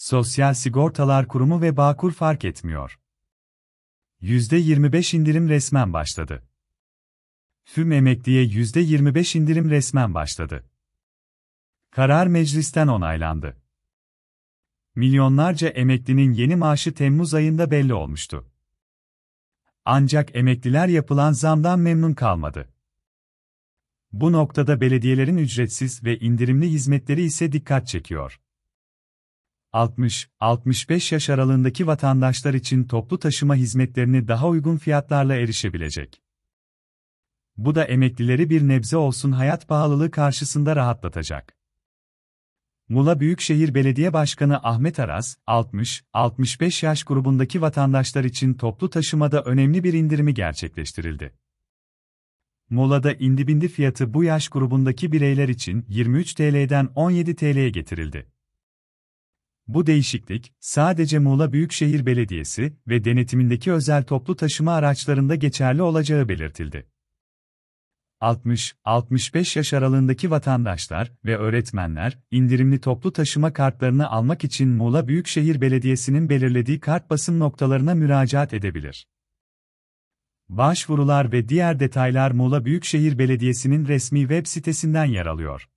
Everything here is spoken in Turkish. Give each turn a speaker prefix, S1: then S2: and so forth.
S1: Sosyal Sigortalar Kurumu ve Bağkur fark etmiyor. %25 indirim resmen başladı. FÜM emekliye %25 indirim resmen başladı. Karar meclisten onaylandı. Milyonlarca emeklinin yeni maaşı Temmuz ayında belli olmuştu. Ancak emekliler yapılan zamdan memnun kalmadı. Bu noktada belediyelerin ücretsiz ve indirimli hizmetleri ise dikkat çekiyor. 60-65 yaş aralığındaki vatandaşlar için toplu taşıma hizmetlerini daha uygun fiyatlarla erişebilecek. Bu da emeklileri bir nebze olsun hayat pahalılığı karşısında rahatlatacak. Mula Büyükşehir Belediye Başkanı Ahmet Aras, 60-65 yaş grubundaki vatandaşlar için toplu taşımada önemli bir indirimi gerçekleştirildi. Mula'da indibindi fiyatı bu yaş grubundaki bireyler için 23 TL'den 17 TL'ye getirildi. Bu değişiklik, sadece Muğla Büyükşehir Belediyesi ve denetimindeki özel toplu taşıma araçlarında geçerli olacağı belirtildi. 60-65 yaş aralığındaki vatandaşlar ve öğretmenler indirimli toplu taşıma kartlarını almak için Muğla Büyükşehir Belediyesi'nin belirlediği kart basım noktalarına müracaat edebilir. Başvurular ve diğer detaylar Muğla Büyükşehir Belediyesi'nin resmi web sitesinden yer alıyor.